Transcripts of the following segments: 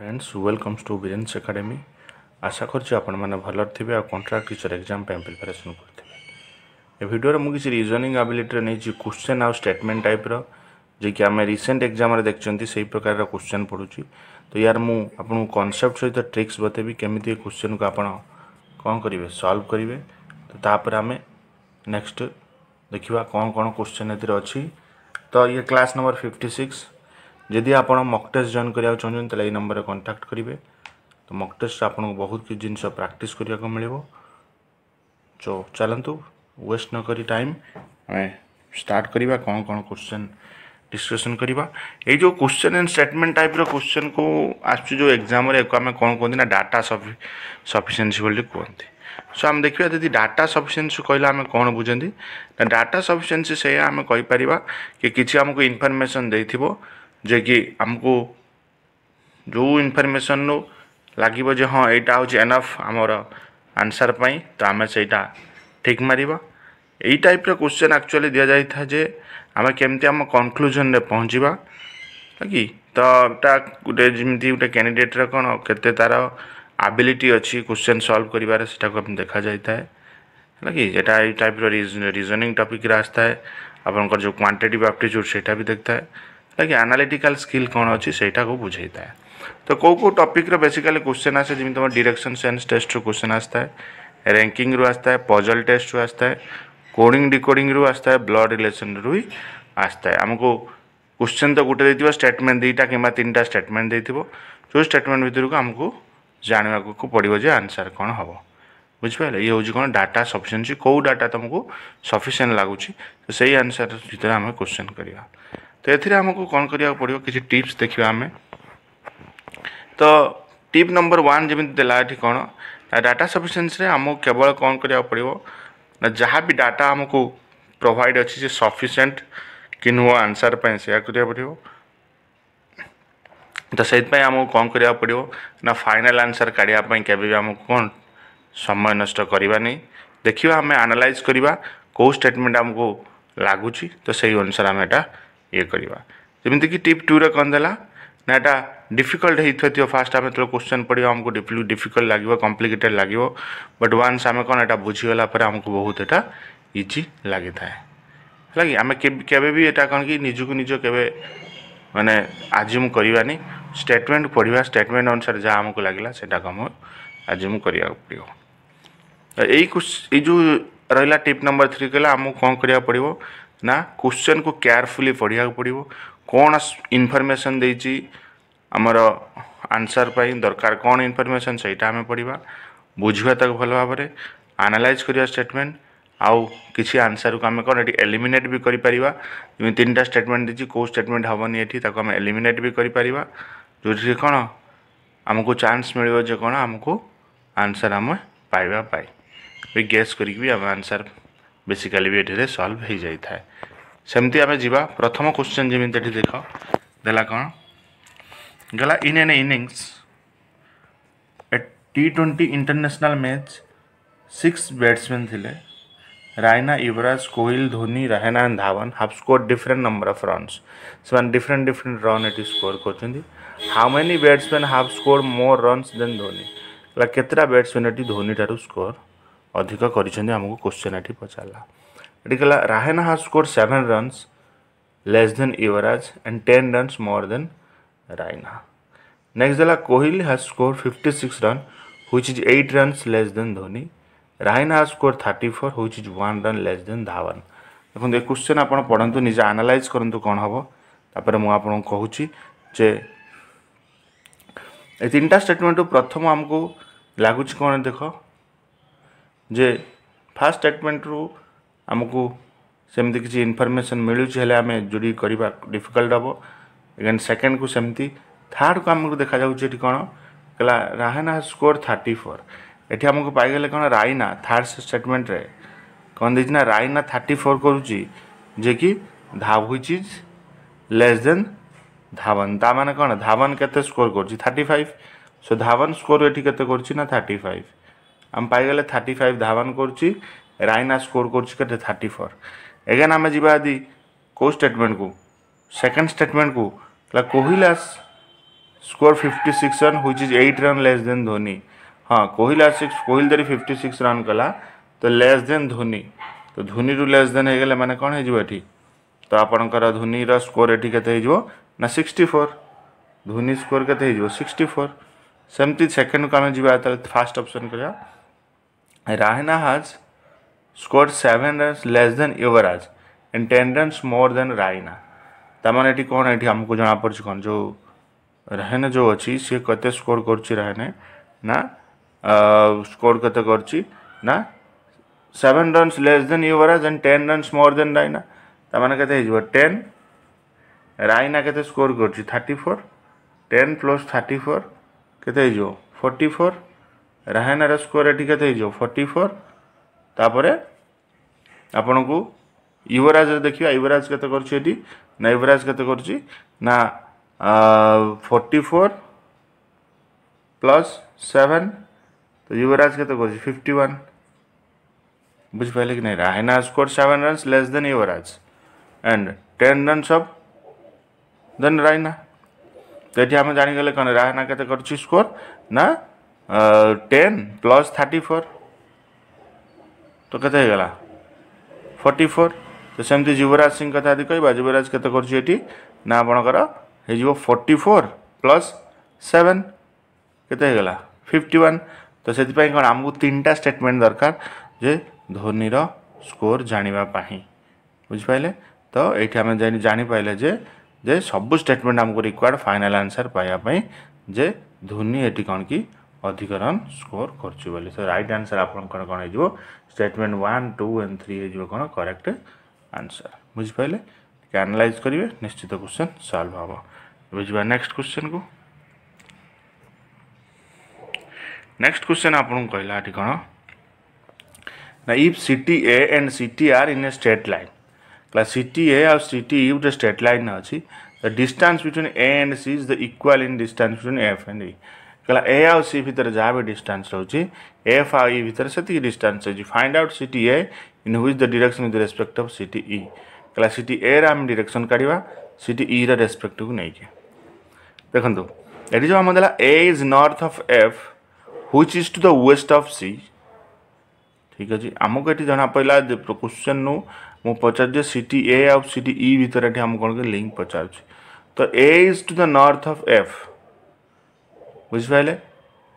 Friends welcomes to business academy ଆଶା କରୁଛି ଆପଣମାନେ ଭଲରେ ଥିବେ ଆଉ କଣ୍ଟ୍ରାକ୍ଟ ଟିଚର୍ ଏକ୍ଜାମ୍ ପାଇଁ ପ୍ରିପାରେସନ୍ କରୁଥିବେ ଏ ଭିଡ଼ିଓରେ ମୁଁ କିଛି ରିଜନିଂ ଆବିଲିଟିରେ ନେଇଛି କ୍ୱେଶ୍ଚନ୍ ଆଉ ଷ୍ଟେଟମେଣ୍ଟ ଟାଇପ୍ର ଯିଏକି ଆମେ ରିସେଣ୍ଟ ଏକ୍ଜାମ୍ରେ ଦେଖିଛନ୍ତି ସେହି ପ୍ରକାରର କ୍ୱେଶ୍ଚନ୍ ପଡ଼ୁଛି ତ ୟାର ମୁଁ ଆପଣଙ୍କୁ କନସେପ୍ଟ ସହିତ ଟ୍ରିକ୍ସ ବତେଇବି କେମିତି ଏ କ୍ୱେଶ୍ଚନ୍କୁ ଆପଣ କ'ଣ କରିବେ ସଲ୍ଭ କରିବେ ତ ତାପରେ ଆମେ ନେକ୍ସଟ ଦେଖିବା କ'ଣ କ'ଣ କ୍ୱେଶ୍ଚନ୍ ଏଥିରେ ଅଛି ତ ଇଏ କ୍ଲାସ୍ ନମ୍ବର ଫିଫ୍ଟି ସିକ୍ସ ଯଦି ଆପଣ ମକ୍ ଟେଷ୍ଟ ଜଏନ୍ କରିବାକୁ ଚାହୁଁଛନ୍ତି ତାହେଲେ ଏଇ ନମ୍ବରରେ କଣ୍ଟାକ୍ଟ କରିବେ ତ ମକ୍ ଟେଷ୍ଟ ଆପଣଙ୍କୁ ବହୁତ କିଛି ଜିନିଷ ପ୍ରାକ୍ଟିସ୍ କରିବାକୁ ମିଳିବ ଚୋ ଚାଲନ୍ତୁ ୱେଷ୍ଟ ନକରି ଟାଇମ୍ ଆମେ ଷ୍ଟାର୍ଟ କରିବା କ'ଣ କ'ଣ କୋଶ୍ଚେନ୍ ଡିସ୍କସନ୍ କରିବା ଏଇ ଯେଉଁ କୋଶ୍ଚେନ୍ ଆଣ୍ଡ ଷ୍ଟେଟମେଣ୍ଟ ଟାଇପ୍ର କୋଶ୍ଚେନ୍କୁ ଆସୁଛି ଯେଉଁ ଏକ୍ଜାମ୍ରେ ୟାକୁ ଆମେ କ'ଣ କୁହନ୍ତି ନା ଡାଟା ସଫିସିଏନ୍ସି ବୋଲି କୁହନ୍ତି ସୋ ଆମେ ଦେଖିବା ଯଦି ଡାଟା ସଫିସିଏନ୍ସି କହିଲେ ଆମେ କ'ଣ ବୁଝନ୍ତି ନା ଡାଟା ସଫିସିଏନ୍ସି ସେଇଆ ଆମେ କହିପାରିବା କି କିଛି ଆମକୁ ଇନଫର୍ମେସନ୍ ଦେଇଥିବ ଯେ କି ଆମକୁ ଯେଉଁ ଇନଫର୍ମେସନ୍ରୁ ଲାଗିବ ଯେ ହଁ ଏଇଟା ହେଉଛି ଏନଫ୍ ଆମର ଆନ୍ସର୍ ପାଇଁ ତ ଆମେ ସେଇଟା ଠିକ୍ ମାରିବା ଏଇ ଟାଇପ୍ର କୋଶ୍ଚେନ୍ ଆକ୍ଚୁଆଲି ଦିଆଯାଇଥାଏ ଯେ ଆମେ କେମିତି ଆମ କନକ୍ଲୁଜନ୍ରେ ପହଞ୍ଚିବା କି ତ ତା ଗୋଟେ ଯେମିତି ଗୋଟେ କ୍ୟାଣ୍ଡିଡ଼େଟ୍ର କ'ଣ କେତେ ତା'ର ଆବିଲିଟି ଅଛି କୋଶ୍ଚେନ୍ ସଲ୍ଭ କରିବାରେ ସେଟାକୁ ଦେଖାଯାଇଥାଏ ହେଲା କି ଏଇଟା ଏଇ ଟାଇପ୍ର ରିଜନିଂ ଟପିକ୍ରେ ଆସିଥାଏ ଆପଣଙ୍କର ଯେଉଁ କ୍ୱାଣ୍ଟିଟିଭ୍ ଆପ୍ଟିଚ୍ୟୁଡ଼୍ ସେଇଟା ବି ଦେଖିଥାଏ जहाँकि आनालीटिकाल स्किल कौन अच्छी से बुझे थाए तो कौ कौ टपिक्र बेसिकाली क्वेश्चन आसे जमी तुम डिरेक्शन सेन्स टेस्ट रु क्वेश्चन आसता है रैंकिंग रु आसता है पजल टेस्ट रु आसता है कोडिंग डिकोडिंग रु आसता है ब्लड रिलेसन रु ही आसता है आमको क्वेश्चन तो गोटे स्टेटमेंट दुटा किनटा स्टेटमेंट देव जो स्टेटमेंट भितर को आमको जानवा को पड़ोज आंसर कौन हम बुझिपारे ये हूँ कौन डाटा सफिसीय कौ डाटा तुमको सफिसीय लगुच्छे से ही आंसर भाई क्वेश्चन करवा तो एथेरे आमको कौन करा पड़ो किसी टीप्स देखा आम तो टीप नंबर वन जमी दे ये कौन डाटा सफिसीयसी आमको केवल कौन करा पड़ो ना जहाँ भी डाटा आमको प्रोवाइड अच्छे से सफिसीयंट कि नुह आंसर पर पड़ो तो से आमको कौन करा पड़ो ना फाइनाल आंसर काढ़ापी के आमको कौन समय नष्ट करवानी देखा आम आनालाइज करवा कौ स्टेटमेंट आमको लगुच तो से अनुसार आम यहाँ ये करवा जमीक टीप टू रे कौन देना यहाँ डिफिकल्ट होता फास्ट आम जो क्वेश्चन पढ़ा आमको डिफिकल्ट लगे कम्प्लिकेटेड लगे बट व्वान्स आम कौन एटा बुझीगला आमको बहुत एटा इजी लगी था कि आम के कौन कि निजुक निज के मैंने आज करवानी स्टेटमेंट पढ़ा स्टेटमेंट अनुसार जहाँ आमको लगे से आज आज्यूम करवाक पड़ो यही जो रहा टीप नंबर थ्री कहला आमको कौन कर पड़ो ना क्वेश्चन को केयरफुली पढ़ा पड़ो कौन इनफर्मेसन देमर आंसर पर दरकार कौन इनफर्मेसन से आम पढ़ा बुझा तक भल भाव आनालाइज करवा स्टेटमेंट आउ किसी आंसर को आम कौन ये एलिमेट भी करा स्टेटमेंट देखिए कौ स्टेटमेंट हमें ये आम एलिमेट भी करोटे कौन आमको चान्स मिल कौन आमको आंसर आम पाइबा पाए गेस करके भी आम आंसर बेसिकाली भी ये सल्व हो जाए सेमती आम जा प्रथम क्वेश्चन जमी देख दे कौन गला in an innings a T twenty international match six batsman थे Raina Yuvraj Kohli Dhoni Raina and Dhawan have score different number of run से डिफरेन्ट डिफरेन्ट रन ये score how many batsman have score more run than Dhoni गला बैट्समैन ये धोनी ठार्क स्कोर ଅଧିକ କରିଛନ୍ତି ଆମକୁ question ଏଠି ପଚାରିଲା ଏଠି କହିଲା Rahane has score seven runs less than Yuvraj and ten runs more than Raina next ଦେଲା Kohli has score fifty six run which is eight runs less than Dhoni Rahane has score thirty four which is one run less than Dhawan ଦେଖନ୍ତୁ ଏ question ଆପଣ ପଢ଼ନ୍ତୁ ନିଜେ analyse କରନ୍ତୁ କ'ଣ ହେବ ତାପରେ ମୁଁ ଆପଣଙ୍କୁ କହୁଛି ଯେ ଏ ତିନିଟା ଷ୍ଟେଟମେଣ୍ଟରୁ ପ୍ରଥମ ଆମକୁ ଲାଗୁଛି କ'ଣ ଦେଖ ଯେ ଫାଷ୍ଟ ଷ୍ଟେଟମେଣ୍ଟରୁ ଆମକୁ ସେମିତି କିଛି ଇନଫର୍ମେସନ୍ ମିଳୁଛି ହେଲେ ଆମେ ଯୋଡ଼ି କରିବା ଡିଫିକଲ୍ଟ ହେବ ଏଗେନ୍ ସେକେଣ୍ଡକୁ ସେମିତି ଥାର୍ଡ଼କୁ ଆମକୁ ଦେଖାଯାଉଛି ଏଠି କ'ଣ କହିଲା ରାହାନା ସ୍କୋର୍ ଥାର୍ଟି ଫୋର୍ ଏଠି ଆମକୁ ପାଇଗଲେ କ'ଣ ରାଇନା ଥାର୍ଡ଼ ଷ୍ଟେଟମେଣ୍ଟରେ କ'ଣ ଦେଇଛି ନା ରାଇନା ଥାର୍ଟି ଫୋର୍ କରୁଛି ଯିଏକି ଧାବ୍ which is less than Dhawan ତା ମାନେ କ'ଣ ଧାବନ୍ କେତେ ସ୍କୋର୍ କରୁଛି thirty five so Dhawan score ଏଠି କେତେ କରୁଛି ନା ଥାର୍ଟି ଫାଇଭ୍ आम पाई थर्टी फाइव धावन कर रईना स्कोर कर थर्टी फोर एगेन आम जी आदि कौ स्टेटमेंट को सेकेंड स्टेटमेंट को Kohli has score fifty six run which is eight run less than Dhoni हाँ कोहिला सिक्स कोहिल दे फिफ्टी सिक्स रन कला तो लेस देन धोनी तो धोनी रु लेस देन हो मैंने कौन हो तो आपणकर धोनी स्कोर ये के सिक्सटी फोर धोनी स्कोर के सिक्सटी फोर सेमती सेकेंड को आम जावा फास्ट अप्सन करवा Rahana has scored 7 runs less than Yuvraj and 10 runs more than Raina. ତାମାନେ ଏଠି କ'ଣ ଏଠି ଆମକୁ ଜଣାପଡ଼ୁଛି କ'ଣ ଯେଉଁ ରାହାନା ଯେଉଁ ଅଛି ସିଏ କେତେ ସ୍କୋର କରୁଛି ରାହାନେ ନା ସ୍କୋର କେତେ କରୁଛି ନା seven runs less than Yuvraj and ten runs more than Raina ତାମାନେ କେତେ ହେଇଯିବ ଟେନ୍ ରାଇନା କେତେ ସ୍କୋର କରୁଛି thirty four ten plus thirty four କେତେ ହେଇଯିବ forty four Rahane score score ଏଠି କେତେ ହେଇଯିବ ଫର୍ଟି ଫୋର୍ ତାପରେ ଆପଣଙ୍କୁ ୟୁବରାଜରେ ଦେଖିବା ୟୁବରାଜ के କରୁଛି ଏଠି ନା ୟୁବରାଜ କେତେ କରୁଛି ନା तो युवराज के फिफ्टी तो वन बुझ कि नहीं Raina score seven run less than Yuvraj and ten run सब देन रायना तो ये आम जानीगले कौन रायना के स्कोर तो ना टेन प्लस थर्टी फोर तो कत होगा फोर्टी फोर तो सेमती युवराज सिंह कथा यदि कह युवराज के ये ना आपणकर फोर्टी फोर प्लस सेवेन केगला फिफ्टी वन तो से कौन आमको तीन टा स्टेटमेंट दरकार जे धोनी स्कोर जाणापी बुझिपारे तो ये आम जापारे जे जे सब स्टेटमेंट आमको रिक्वायर्ड फाइनाल आंसर पाइबापी जे धोनी ये कौन कि अधिक रन स्कोर कर रईट आनसर आप कौन हो statement one two and three हो कौन करेक्ट आंसर बुझे आनालाइज करेंगे निश्चित क्वेश्चन सल्व हम बुझा नेक्स्ट क्वेश्चन को नेक्स्ट क्वेश्चन आपन कौन ना if C A and city are in a straight line city A आउ सिटी ई गोटे स्टेट लाइन अच्छी the distance between A and C is the equal in distance between F and E कहला A आउ सी भितर जहाँ भी distance रोचे F आउ ई भितर से डिस्टान्स रही find out C T A in which the direction with respect of C E कहला सीटी ए आम डिरेक्शन काढ़ा सीटी इ रेस्पेक्ट को लेकिन देखो ये जो आम देला A is north of F which is to the west of C ठीक अच्छे आमको ये जना पड़ा क्वेश्चन नु मु पचारे सीटी ए आउ सीटी इ भितर आम कौन लिंक पचार e तो A is to the north of F বুঝিপারে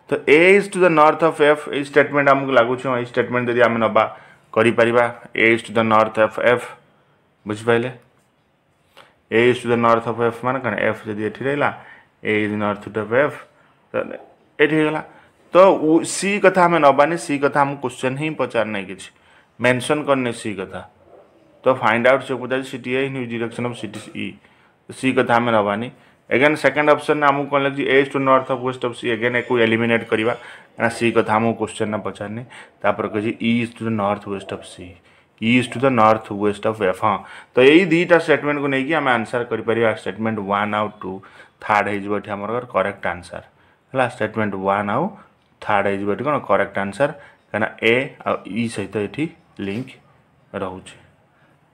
তো A is to the north of F এই স্টেটমেন্ট আমাকে লাগুছে এই স্টেটমেন্ট যদি আমি নবা କରିପାରିବା A is to the north of F ବୁଝିପାରିଲେ A is to the north of F ମାନେ କ'ଣ ଏଫ୍ ଯଦି ଏଠି ରହିଲା A is north of F ଏଠି ହେଇଗଲା ତ ସି କଥା ଆମେ ନେବାନି ସି କଥା ଆମକୁ କ୍ୱେଶ୍ଚନ୍ ହିଁ ପଚାରୁନାହିଁ କିଛି ମେନ୍ସନ୍ କରିନି ସି କଥା ତ ଫାଇଣ୍ଡ ଆଉଟ୍ ସେ ପଚାରୁଛି C T A new direction of C T E C କଥା ଆମେ ନେବାନି एगेन सेकेंड अप्सन में आमको कहला G is to north of west of C again एक एलिमेट करवा क्या सी कथ आम क्वेश्चन ने पचारे कहे is to the north west of C is to the north west of F हाँ तो यही दुईटा स्टेटमेंट को लेकिन आम आनसर कर स्टेटमेंट वन आउ टू थार्ड होमर करेक्ट आनसर है स्टेटमेंट वन आउ थार्ड हो कौन करेक्ट आनसर कहीं ए आ सहित ये लिंक रोचे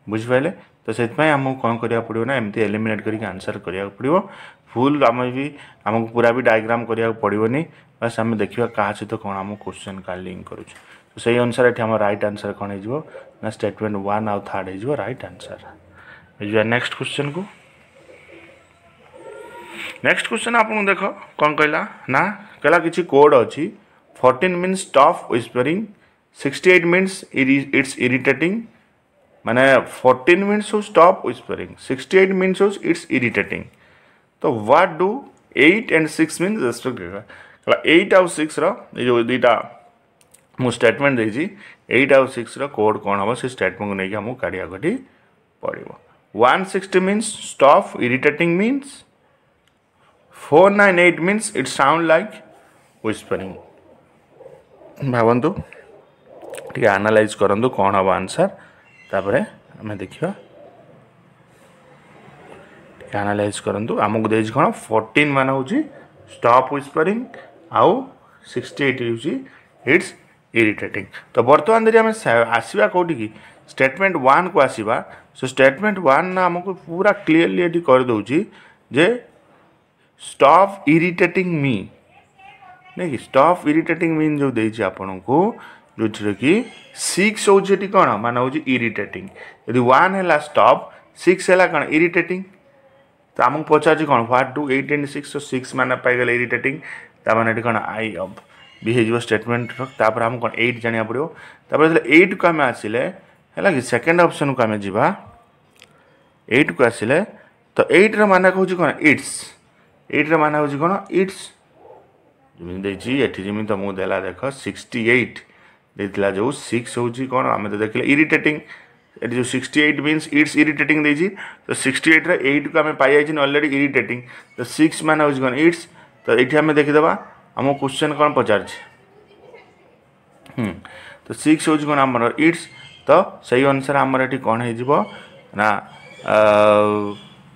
बुझे तो से आमको कौन करा पड़ो ना एमती एलिमेट करके आंसर कराया पड़ो फुल आम भी आमको पूरा भी डायग्राम कराया पड़ोनी बस आम देखा क्या सहित कौन आम क्वेश्चन का लिंक करुच्छे तो सही अनुसार ये रईट आनसर कौन हो स्टेटमेंट वन आउ थार्ड हो रईट आनसर जा नेक्स्ट क्वेश्चन को नेक्स्ट क्वेश्चन आप देख कौन कहला ना कहला कि कोड अच्छी fourteen minutes tough whispering sixty eight minutes it's irritating मैंने 14 मिनट्स हो स्टॉप विस्परिंग 68 मिनट्स हो इट्स इरिटेटिंग तो what do 8 and six mean respect eight आउ सिक्स रो दुटा मुझे स्टेटमेंट देट आउ सिक्स रोड कौन हम से स्टेटमेंट को लेकिन काढ़िया काढ़ पड़ो one sixty means stop irritating means four nine eight means it's sound like whispering भावतु टे आनालाइज करूँ कौन हम आंसर तापर आम देखा आनालाइज करूँ आमको दे कौन फोर्टन मान हूँ स्टप विस्परिंग आउ सिक्सटी एट होट्स इरीटेटिंग तो बर्तमान देरी आम आसवा कौटी की स्टेटमेंट वन को आसवा सो स्टेटमेंट वन आमको पूरा क्लीयरली ये करदे जे स्टप इरीटेटिंग मी नहीं कि स्टप इरीटेटिंग मीन जो देखिए आपन को जोधर कि सिक्स होती कौन मान हूँ इरीटेटिंग यदि वन है स्टप सिक्स है कौन इरीटेटिंग तो आमको पचार कौन what to eight and six six मैंने पाइल इरीटेटिंग मैंने ये कौन आई अब बिहेव स्टेटमेंट रखे आम कौन एट जाना पड़ो एट को आम आसे है कि सेकेंड अप्सन को आम जावा को आसे तो एट्र माना कौन कौन इट्स एट्र माना कौन इट्स जमी देखिए मुझे देख सिक्सटी एट ଦେଇଥିଲା ଯେଉଁ ସିକ୍ସ ହେଉଛି କ'ଣ ଆମେ ତ ଦେଖିଲେ ଇରିଟେଟିଂ ଏଠି ଯେଉଁ sixty eight means it's irritating ଦେଇଛି ତ ସିକ୍ସଟି ଏଇଟ୍ରେ ଏଇଟ୍କୁ ଆମେ ପାଇଯାଇଛି ଅଲରେଡ଼ି ଇରିଟେଟିଂ ତ ସିକ୍ସ ମାନେ ହେଉଛି କ'ଣ ଇଟ୍ସ ତ ଏଇଠି ଆମେ ଦେଖିଦେବା ଆମ କ୍ୱେଶ୍ଚନ୍ କ'ଣ ପଚାରିଛି ହୁଁ ତ ସିକ୍ସ ହେଉଛି କ'ଣ ଆମର ଇଟ୍ସ ତ ସେଇ ଅନୁସାରେ ଆମର ଏଠି କ'ଣ ହେଇଯିବ ନା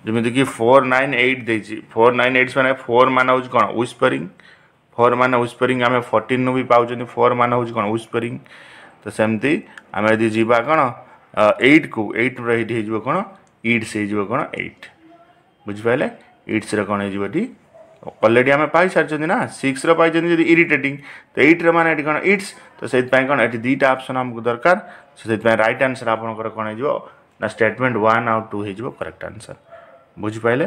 ଯେମିତିକି ଫୋର୍ ନାଇନ୍ ଏଇଟ୍ ଦେଇଛି ଫୋର୍ ନାଇନ୍ ଏଇଟ୍ ମାନେ ଫୋର୍ ମାନେ ହେଉଛି କ'ଣ ୱିସ୍ପରିଂ फोर मान उपेरिंग आम फोर्टन रू भी पाँच फोर मान हूँ कौन उपरिंग तो सेमती आम यदि जीवा कौन एट को एट रही हो कौन इड्स कौन एट बुझे इड्स कौन हो अलरेडी आम पाई सारी ना सिक्स रही जो इरीटेटिंग तो एट्र मान ये कौन इड्स तो से कौन ये दुईटा अप्सन आमको दरकार से रईट आन्सर आपर कौन हो स्टेटमेंट वन आउ टू हो करेक्ट आंसर बुझिपाले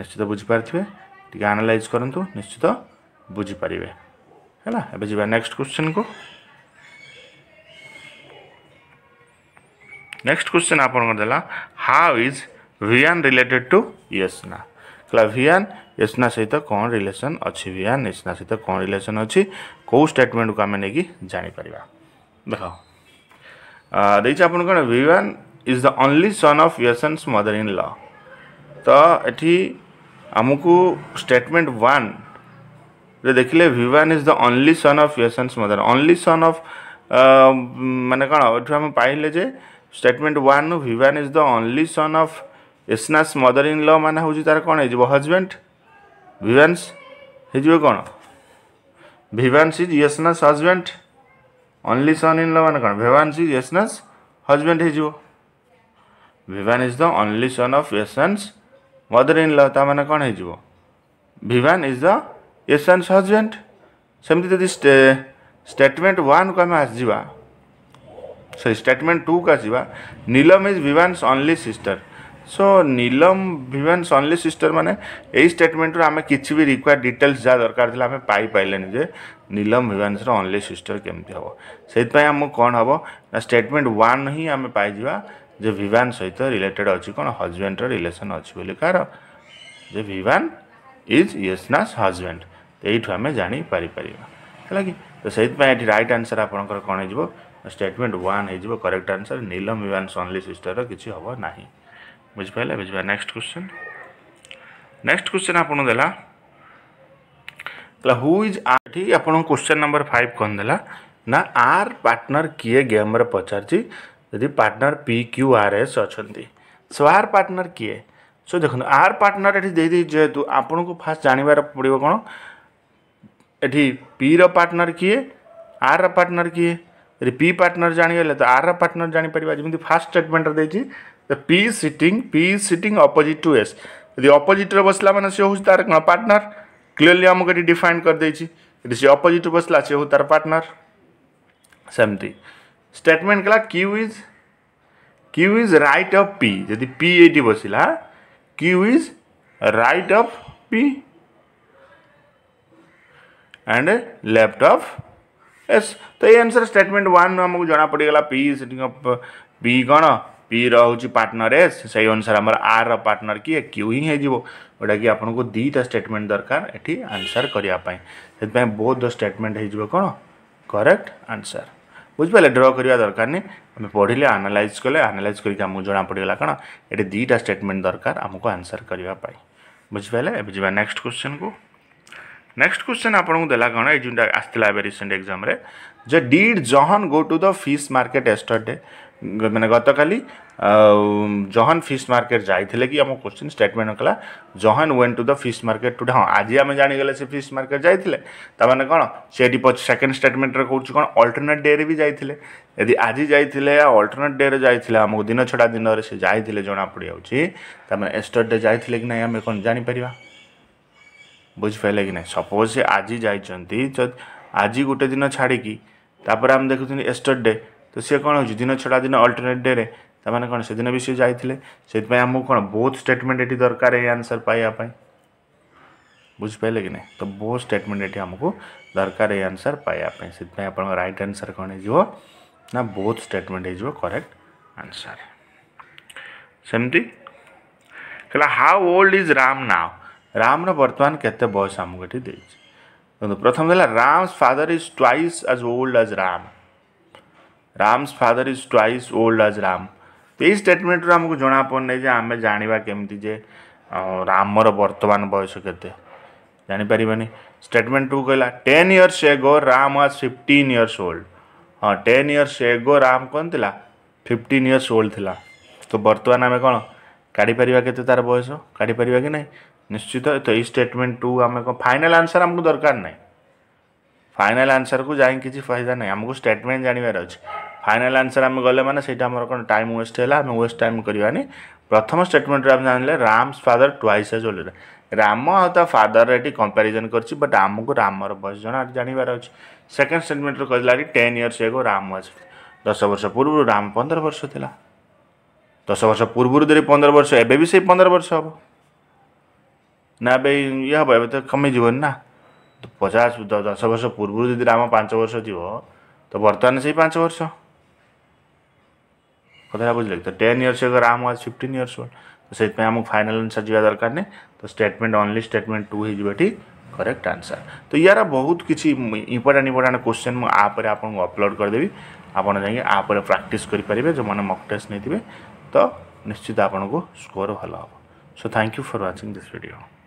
निश्चित बुझिपारे टे आनालाइज करूँ निश्चित बुझीपर है नेक्स्ट क्वेश्चन को नेक्स्ट क्वेश्चन आप हाउ इज भिन्न रिलेटेड टू यशना कहला भिन्न यशना सहित कौन रिलेसन अच्छी भिन्न यशना सहित कौन रिलेसन अच्छी कौ स्टेटमेंट को आम नहीं जापर देख देखिए आप Vivaan is the only son of Yashna mother in law तो ये आमको स्टेटमेंट वन ଦେଖିଲେ Vivaan is the only son of Yashna's mother only son of ମାନେ କ'ଣ ଏଠୁ ଆମେ ପାଇଲେ ଯେ statement one Vivaan is the only son of Yashna's mother in law ମାନେ ହେଉଛି ତା'ର କ'ଣ ହେଇଯିବ ହଜବେଣ୍ଡ ଭିଭାନ୍ସ ହେଇଯିବ କ'ଣ Vivaan's is Yashna's husband only son in law ମାନେ କ'ଣ ଭିଭାନ୍ସ ଇଜ୍ ୟସ୍ନାସ୍ ହଜବେଣ୍ଡ ହେଇଯିବ Vivaan is the only son of Yashna's mother in law ତା ମାନେ କ'ଣ ହେଇଯିବ Vivaan is the A sun husband ସେମିତି ଯଦି ଷ୍ଟେଟମେଣ୍ଟ ୱାନ୍କୁ ଆମେ ଆସିଯିବା ସରି ଷ୍ଟେଟମେଣ୍ଟ ଟୁକୁ ଆସିବା Neelam is Vivaan's only sister so Neelam Vivaan's only sister ମାନେ ଏଇ ଷ୍ଟେଟମେଣ୍ଟରୁ ଆମେ କିଛି ବି ରିକ୍ୱାର୍ଡ଼ ଡିଟେଲ୍ସ ଯାହା ଦରକାର ଥିଲା ଆମେ ପାଇପାରିଲେନି ଯେ ନୀଲମ ଭିଭାନ୍ସର ଅନ୍ଲି ସିଷ୍ଟର କେମିତି ହେବ ସେଇଥିପାଇଁ ଆମକୁ କ'ଣ ହେବ ନା ଷ୍ଟେଟମେଣ୍ଟ ୱାନ୍ ହିଁ ଆମେ ପାଇଯିବା ଯେ ଭିଭାନ୍ ସହିତ ରିଲେଟେଡ଼୍ ଅଛି କ'ଣ ହଜବେଣ୍ଡର ରିଲେସନ୍ ଅଛି ବୋଲି କାହାର ଯେ ଭିଭାନ୍ ଇଜ୍ ୟେସ୍ନାସ୍ ହଜବେଣ୍ଡ तो आम जापर है तो से रईट आनसर आपंकर कौन हो स्टेटमेंट वन हो करेक्ट आंसर नीलम विवान सनली सिस्टर किसी हम ना बुझिपाल बुझा नेक्स्ट क्वेश्चन नेक्स्ट क्वेश्चन आपला हु आप क्वेश्चन नंबर फाइव कौन दे ना आर पार्टनर किए गेम पचार partner P Q R S अच्छा सो आर पार्टनर किए सो देखो आर पार्टनर ये जेहेतु आपन फास्ट जानवर पड़ो कौन ଏଠି ପିର ପାର୍ଟନର୍ କିଏ ଆର୍ର ପାର୍ଟନର୍ କିଏ ଯଦି ପି ପାର୍ଟନର୍ ଜାଣିଗଲେ ତ ଆର୍ର ପାର୍ଟନର୍ ଜାଣିପାରିବା ଯେମିତି ଫାର୍ଷ୍ଟ ଷ୍ଟେଟମେଣ୍ଟରେ ଦେଇଛି P sitting P sitting opposite to S ଯଦି ଅପୋଜିଟ୍ରେ ବସିଲା ମାନେ ସେ ହେଉଛି ତା'ର କ'ଣ ପାର୍ଟନର୍ କ୍ଲିଅରଲି ଆମକୁ ଏଠି ଡିଫାଇନ୍ କରିଦେଇଛି ଯଦି ସେ ଅପୋଜିଟ୍ରେ ବସିଲା ସେ ହେଉଛି ତା'ର ପାର୍ଟନର୍ ସେମିତି ଷ୍ଟେଟମେଣ୍ଟ କଲା Q is Q is right of P ଯଦି ପି ଏଇଠି ବସିଲା Q is right of P and left of S तो ये आंसर स्टेटमेंट वन आमको जना पड़गला पी से पी कौन पी रोचे पार्टनर एस से अनुसार आम आर रार्टनर किए क्यू ही जोटा कि आपको दीटा स्टेटमेंट दरकार ये आंसर करने से बौद्ध स्टेटमेंट हो कौन करेक्ट आंसर बुझिपारे ड्र करवा दरकार नहीं आम पढ़ले आनालाइज कले आनालाइज करके आमको जना पड़गला कौन ये दुईटा स्टेटमेंट दरकार आमको आंसर करने बुझिपारे बुझा नेक्स्ट क्वेश्चन को ନେକ୍ସଟ କ୍ୱେଶ୍ଚନ୍ ଆପଣଙ୍କୁ ଦେଲା କ'ଣ ଏଇ ଯେଉଁଟା ଆସିଥିଲା ଏବେ ରିସେଣ୍ଟ ଏକ୍ଜାମ୍ରେ ଜ did John go to the fish market yesterday ମାନେ ଗତକାଲି ଜହନ୍ ଫିସ୍ ମାର୍କେଟ ଯାଇଥିଲେ କି ଆମ କ୍ୱେଶ୍ଚିନ୍ ଷ୍ଟେଟମେଣ୍ଟ କଲା John went to the fish market today ହଁ ଆଜି ଆମେ ଜାଣିଗଲେ ସେ ଫିସ୍ ମାର୍କେଟ ଯାଇଥିଲେ ତା'ମାନେ କ'ଣ ସେ ଏଠି ସେକେଣ୍ଡ ଷ୍ଟେଟମେଣ୍ଟରେ କହୁଛି କ'ଣ ଅଲ୍ଟରନେଟ୍ ଡେରେ ବି ଯାଇଥିଲେ ଯଦି ଆଜି ଯାଇଥିଲେ ଆଉ ଅଲ୍ଟରନେଟ୍ ଡେରେ ଯାଇଥିଲେ ଆମକୁ ଦିନ ଛଡ଼ା ଦିନରେ ସେ ଯାଇଥିଲେ ଜଣାପଡ଼ିଯାଉଛି ତା'ମାନେ ଏଷ୍ଟରଡେ ଯାଇଥିଲେ କି ନାହିଁ ଆମେ କ'ଣ ଜାଣିପାରିବା बुझिपारे कि ना सपोज सी आज जा आज गोटे दिन छाड़ी तापर आम देखुं एस्टरडे तो सी कौन हो दिन छड़ा दिन अल्टरनेट डे तमें कौन से दिन भी सी जाते से आमको कौन बहुत स्टेटमेंट ये दरकार ये आंसर पाइबापी बुझिपारे कि तो बहुत स्टेटमेंट ये आमको दरकार ये आंसर पाइबापी से आप रईट आनसर कौन हो ना बहुत स्टेटमेंट हो करेक्ट आंसर सेमती how old is Ram now ରାମର ବର୍ତ୍ତମାନ କେତେ ବୟସ ଆମକୁ ଏଠି ଦେଇଛି ଦେଖନ୍ତୁ ପ୍ରଥମ ହେଲା Ram's father is twice as old as Ram Ram's father is twice old as Ram ଏଇ ଷ୍ଟେଟମେଣ୍ଟରୁ ଆମକୁ ଜଣାପଡ଼ୁନି ଯେ ଆମେ ଜାଣିବା କେମିତି ଯେ ରାମର ବର୍ତ୍ତମାନ ବୟସ କେତେ ଜାଣିପାରିବାନି ଷ୍ଟେଟମେଣ୍ଟକୁ କହିଲା ten years ago Ram was fifteen years old ହଁ ଟେନ୍ ଇୟର୍ସ ଏଗୋ ରାମ କ'ଣ ଥିଲା ଫିଫ୍ଟିନ୍ ଇୟର୍ସ ଓଲ୍ଡ ଥିଲା ତ ବର୍ତ୍ତମାନ ଆମେ କ'ଣ କାଢ଼ିପାରିବା କେତେ ତା'ର ବୟସ କାଢ଼ିପାରିବା କି ନାହିଁ ନିଶ୍ଚିତ ତ ଏଇ ଷ୍ଟେଟମେଣ୍ଟ ଟୁ ଆମେ କ'ଣ ଫାଇନାଲ୍ ଆନ୍ସର୍ ଆମକୁ ଦରକାର ନାହିଁ ଫାଇନାଲ୍ ଆନ୍ସର୍କୁ ଯାଇ କିଛି ଫାଇଦା ନାହିଁ ଆମକୁ ଷ୍ଟେଟମେଣ୍ଟ ଜାଣିବାର ଅଛି ଫାଇନାଲ୍ ଆନ୍ସର୍ ଆମେ ଗଲେ ମାନେ ସେଇଟା ଆମର କ'ଣ ଟାଇମ୍ ୱେଷ୍ଟ ହେଲା ଆମେ ୱେଷ୍ଟ ଟାଇମ୍ କରିବାନି ପ୍ରଥମ ଷ୍ଟେଟମେଣ୍ଟରେ ଆମେ ଜାଣିଲେ Ram's father twice age older Ram ଆଉ ତା ଫାଦର ଏଠି କମ୍ପାରିଜନ୍ କରିଛି ବଟ୍ ଆମକୁ ରାମର ବୟସ ଜଣା ଜାଣିବାର ଅଛି ସେକେଣ୍ଡ ଷ୍ଟେଟମେଣ୍ଟରେ କହିଲା କି ଟେନ୍ ଇୟର୍ସ ଏଗୋ ରାମ ଅଛି ଦଶ ବର୍ଷ ପୂର୍ବରୁ ରାମ ପନ୍ଦର ବର୍ଷ ଥିଲା ଦଶ ବର୍ଷ ପୂର୍ବରୁ ଯଦି ପନ୍ଦର ବର୍ଷ ଏବେ ବି ସେଇ ପନ୍ଦର ବର୍ଷ ହେବ ନା ଭାଇ ଇଏ ହେବ ଏବେ ତ କମିଯିବନି ନା ପଚାଶ ଦଶ ବର୍ଷ ପୂର୍ବରୁ ଯଦି ରାମ ପାଞ୍ଚ ବର୍ଷ ଯିବ ତ ବର୍ତ୍ତମାନ ସେଇ ପାଞ୍ଚ ବର୍ଷ କଥାଟା ବୁଝିଲେ ତ ten years ago Ram was fifteen years old ତ ସେଥିପାଇଁ ଆମକୁ ଫାଇନାଲ୍ ଆନ୍ସର୍ ଯିବା ଦରକାର ନାହିଁ ତ ଷ୍ଟେଟମେଣ୍ଟ ଓନ୍ଲି ଷ୍ଟେଟମେଣ୍ଟ ଟୁ ହେଇଯିବ ଏଠି करेक्ट आंसर तो यार बहुत किसी इंपोर्टां इंपोर्टां क्वेश्चन मुझे आपको अपलोड करदेवि आपड़ जाइए आप प्राक्ट करेंगे जो मैंने मक टेस्ट नहीं थे तो निश्चित आपको स्कोर भल हम so thank you for watching this video